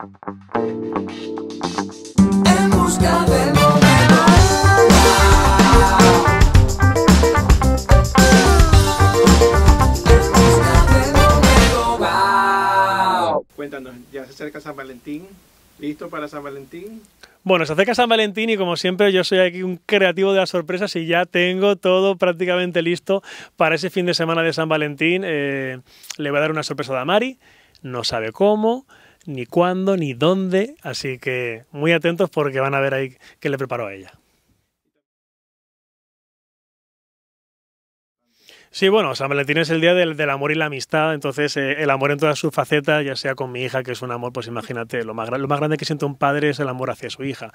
En busca del momento. En busca del Cuéntanos, ya se acerca San Valentín. ¿Listo para San Valentín? Bueno, se acerca San Valentín y como siempre yo soy aquí un creativo de las sorpresas y ya tengo todo prácticamente listo para ese fin de semana de San Valentín. Eh, le voy a dar una sorpresa a Damari, no sabe cómo, ni cuándo, ni dónde, así que muy atentos porque van a ver ahí qué le preparó a ella. Sí, bueno, San Valentín es el día del, amor y la amistad, entonces eh, el amor en todas sus facetas, ya sea con mi hija, que es un amor, pues imagínate, lo más, lo más grande que siente un padre es el amor hacia su hija.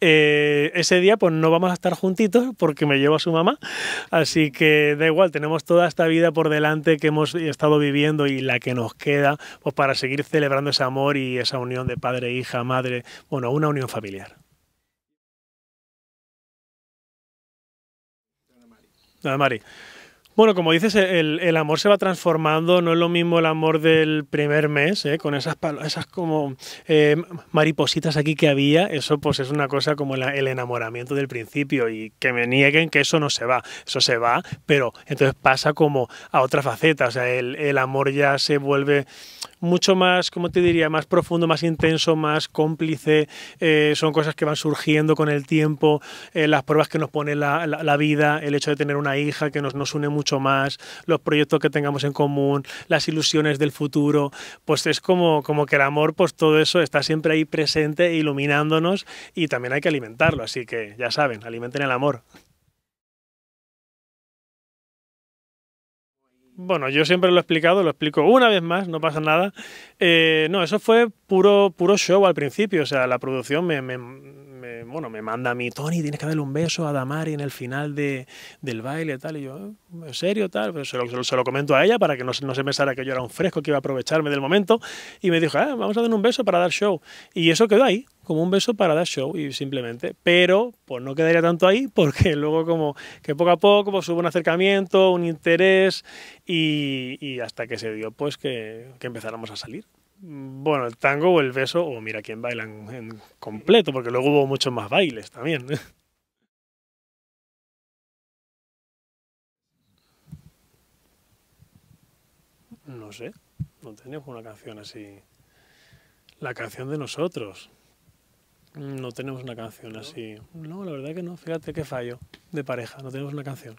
Eh, ese día pues no vamos a estar juntitos porque me llevo a su mamá, así que da igual, tenemos toda esta vida por delante que hemos estado viviendo y la que nos queda pues para seguir celebrando ese amor y esa unión de padre, hija, madre, bueno, una unión familiar. Nada, Mari. Bueno, como dices, el, amor se va transformando, no es lo mismo el amor del primer mes, ¿eh? con esas, esas como eh, maripositas aquí que había, eso pues es una cosa como el enamoramiento del principio y que me nieguen que eso no se va, eso se va, pero entonces pasa como a otra faceta, o sea, el amor ya se vuelve mucho más, como te diría?, más profundo, más intenso, más cómplice. Eh, son cosas que van surgiendo con el tiempo, eh, las pruebas que nos pone la, vida, el hecho de tener una hija que nos, une mucho más, los proyectos que tengamos en común, las ilusiones del futuro. Pues es como, como que el amor, pues todo eso está siempre ahí presente, iluminándonos y también hay que alimentarlo. Así que ya saben, alimenten el amor. bueno, yo siempre lo he explicado, lo explico una vez más, no pasa nada. Eh, no, eso fue puro, puro show al principio, o sea, la producción me, bueno, me manda a mí, Tony, tienes que darle un beso a Damari en el final de, del baile, tal, y yo, eh, ¿en serio, tal? Pero pues se lo, se, lo, comento a ella para que no, no se pensara que yo era un fresco, que iba a aprovecharme del momento, y me dijo, ah, vamos a dar un beso para dar show. Y eso quedó ahí, como un beso para dar show y simplemente. Pero pues no quedaría tanto ahí porque luego como que poco a poco pues, hubo un acercamiento, un interés y, hasta que se dio pues que, empezáramos a salir. Bueno, el tango o el beso o mira quién bailan en completo porque luego hubo muchos más bailes también. No sé, no tenemos una canción así. La canción de nosotros. Mm, no tenemos una canción así. No, la verdad que no. Fíjate qué fallo de pareja. No tenemos una canción.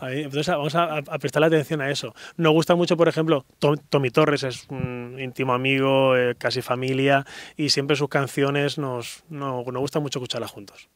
entonces vamos a, a prestar atención a eso. Nos gusta mucho, por ejemplo, Tommy Torres es un íntimo amigo, eh, casi familia, y siempre sus canciones nos, nos gusta mucho escucharlas juntos.